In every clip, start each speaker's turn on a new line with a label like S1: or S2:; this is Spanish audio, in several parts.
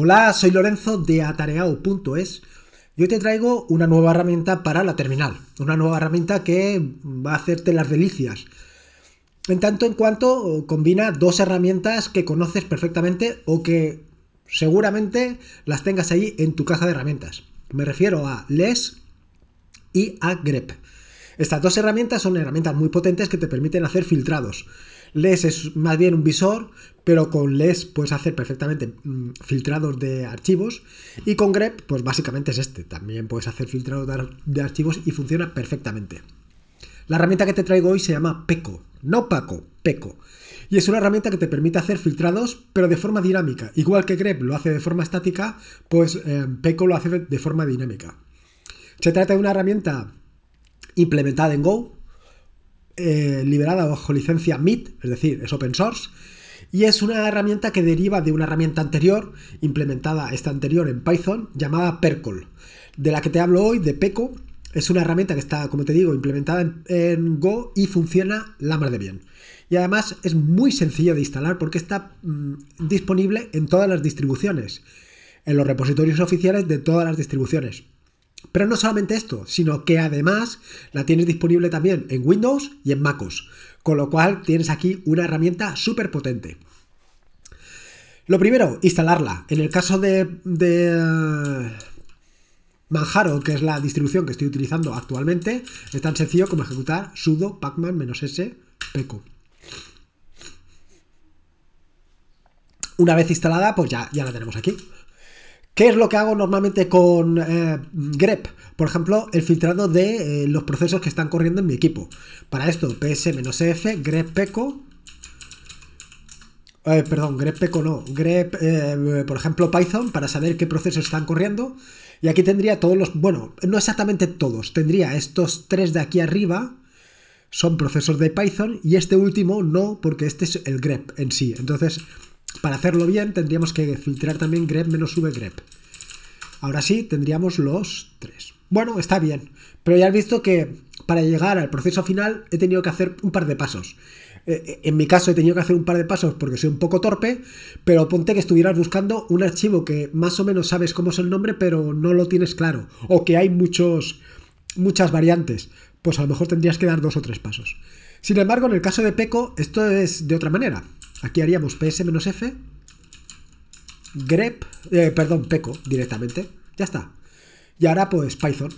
S1: Hola, soy Lorenzo de atareao.es y hoy te traigo una nueva herramienta para la terminal, una nueva herramienta que va a hacerte las delicias. En tanto en cuanto combina dos herramientas que conoces perfectamente o que seguramente las tengas ahí en tu caja de herramientas. Me refiero a LES y a grep. Estas dos herramientas son herramientas muy potentes que te permiten hacer filtrados. LES es más bien un visor, pero con LES puedes hacer perfectamente mm, filtrados de archivos. Y con grep, pues básicamente es este. También puedes hacer filtrados de archivos y funciona perfectamente. La herramienta que te traigo hoy se llama PECO. No Paco, PECO. Y es una herramienta que te permite hacer filtrados, pero de forma dinámica. Igual que grep lo hace de forma estática, pues eh, PECO lo hace de forma dinámica. Se trata de una herramienta implementada en Go, eh, liberada bajo licencia MIT, es decir, es open source, y es una herramienta que deriva de una herramienta anterior, implementada esta anterior en Python, llamada Percol, de la que te hablo hoy, de Peco. Es una herramienta que está, como te digo, implementada en, Go y funciona la más de bien. Y además es muy sencillo de instalar porque está mm, disponible en todas las distribuciones, en los repositorios oficiales de todas las distribuciones. Pero no solamente esto, sino que además la tienes disponible también en Windows y en MacOS, con lo cual tienes aquí una herramienta súper potente. Lo primero, instalarla. En el caso de, eh, Manjaro, que es la distribución que estoy utilizando actualmente, es tan sencillo como ejecutar sudo pacman-s peco. Una vez instalada, pues ya, ya la tenemos aquí. ¿Qué es lo que hago normalmente con eh, grep? Por ejemplo, el filtrado de eh, los procesos que están corriendo en mi equipo. Para esto, ps-f, grep-peco, eh, perdón, grep-peco no, grep, por ejemplo, Python, para saber qué procesos están corriendo. Y aquí tendría todos los, bueno, no exactamente todos, tendría estos tres de aquí arriba, son procesos de Python, y este último no, porque este es el grep en sí. Entonces, para hacerlo bien tendríamos que filtrar también grep menos vgrep. Ahora sí, tendríamos los tres. Bueno, está bien, pero ya has visto que para llegar al proceso final he tenido que hacer un par de pasos. Eh, eh, en mi caso he tenido que hacer un par de pasos porque soy un poco torpe, pero ponte que estuvieras buscando un archivo que más o menos sabes cómo es el nombre, pero no lo tienes claro, o que hay muchos, muchas variantes, pues a lo mejor tendrías que dar dos o tres pasos. Sin embargo, en el caso de Peco, esto es de otra manera. Aquí haríamos ps-f grep, eh, perdón, peco directamente. Ya está. Y ahora pues Python.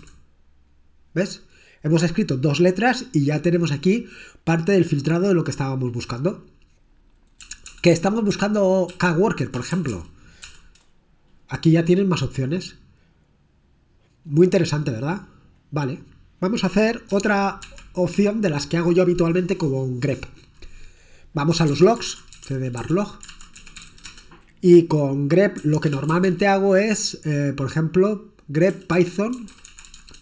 S1: ¿Ves? Hemos escrito dos letras y ya tenemos aquí parte del filtrado de lo que estábamos buscando. Que estamos buscando k-worker, por ejemplo. Aquí ya tienen más opciones. Muy interesante, ¿verdad? Vale. Vamos a hacer otra opción de las que hago yo habitualmente con grep. Vamos a los logs cd barlog. Y con grep lo que normalmente hago es, eh, por ejemplo, grep python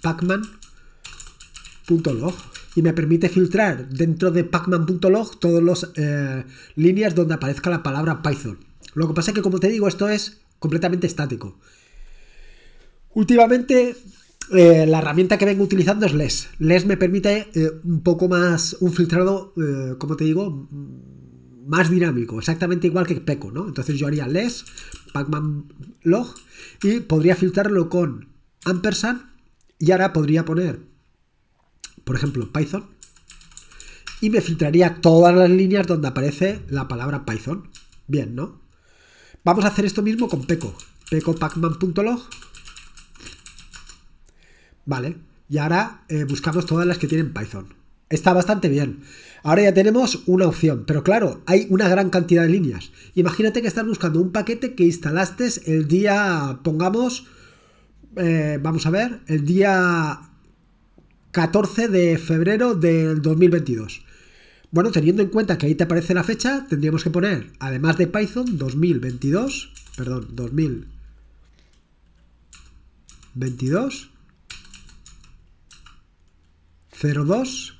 S1: pacman.log y me permite filtrar dentro de pacman.log todas las eh, líneas donde aparezca la palabra python. Lo que pasa es que, como te digo, esto es completamente estático. Últimamente eh, la herramienta que vengo utilizando es LES. LES me permite un poco más, un filtrado, como te digo, más dinámico, exactamente igual que Peco, ¿no? Entonces yo haría less, pacman log, y podría filtrarlo con ampersand, y ahora podría poner, por ejemplo, Python, y me filtraría todas las líneas donde aparece la palabra Python. Bien, ¿no? Vamos a hacer esto mismo con peco. peco pacman.log. Vale. Y ahora eh, buscamos todas las que tienen Python. Está bastante bien. Ahora ya tenemos una opción, pero claro, hay una gran cantidad de líneas. Imagínate que estás buscando un paquete que instalaste el día, pongamos, eh, vamos a ver, el día 14 de febrero del 2022. Bueno, teniendo en cuenta que ahí te aparece la fecha, tendríamos que poner, además de Python, 2022, perdón, 2022, 02,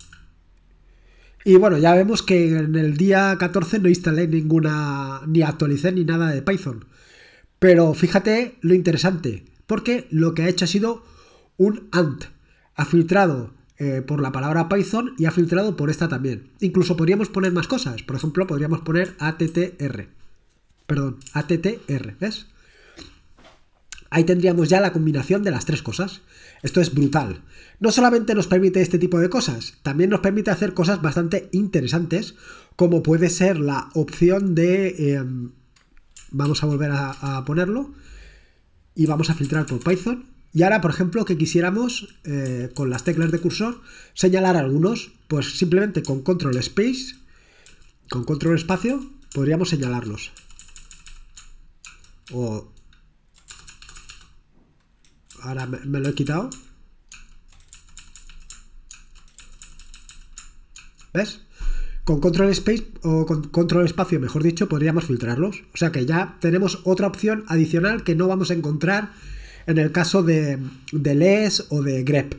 S1: y bueno, ya vemos que en el día 14 no instalé ninguna, ni actualicé ni nada de Python. Pero fíjate lo interesante, porque lo que ha hecho ha sido un ANT. Ha filtrado eh, por la palabra Python y ha filtrado por esta también. Incluso podríamos poner más cosas. Por ejemplo, podríamos poner ATTR. Perdón, ATTR, ¿ves? Ahí tendríamos ya la combinación de las tres cosas. Esto es brutal. No solamente nos permite este tipo de cosas, también nos permite hacer cosas bastante interesantes, como puede ser la opción de... Em, vamos a volver a, ponerlo y vamos a filtrar por Python. Y ahora, por ejemplo, que quisiéramos eh, con las teclas de cursor señalar algunos, pues simplemente con control space, con control espacio, podríamos señalarlos. O ahora me, lo he quitado. ¿Ves? Con control space o con control espacio, mejor dicho, podríamos filtrarlos. O sea que ya tenemos otra opción adicional que no vamos a encontrar en el caso de, de LES o de grep.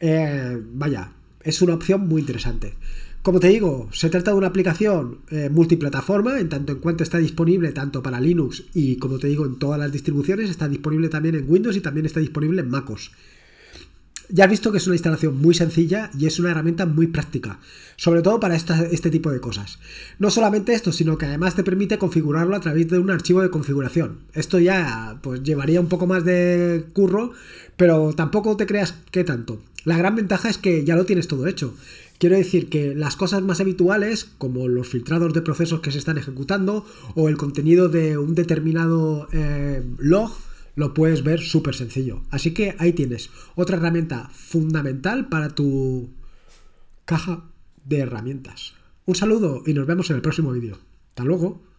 S1: Eh, vaya, es una opción muy interesante. Como te digo, se trata de una aplicación eh, multiplataforma, en tanto en cuanto está disponible tanto para Linux y, como te digo, en todas las distribuciones, está disponible también en Windows y también está disponible en MacOS. Ya has visto que es una instalación muy sencilla y es una herramienta muy práctica, sobre todo para este tipo de cosas. No solamente esto, sino que además te permite configurarlo a través de un archivo de configuración. Esto ya pues llevaría un poco más de curro, pero tampoco te creas que tanto. La gran ventaja es que ya lo tienes todo hecho. Quiero decir que las cosas más habituales, como los filtrados de procesos que se están ejecutando o el contenido de un determinado eh, log, lo puedes ver súper sencillo. Así que ahí tienes otra herramienta fundamental para tu caja de herramientas. Un saludo y nos vemos en el próximo vídeo. Hasta luego.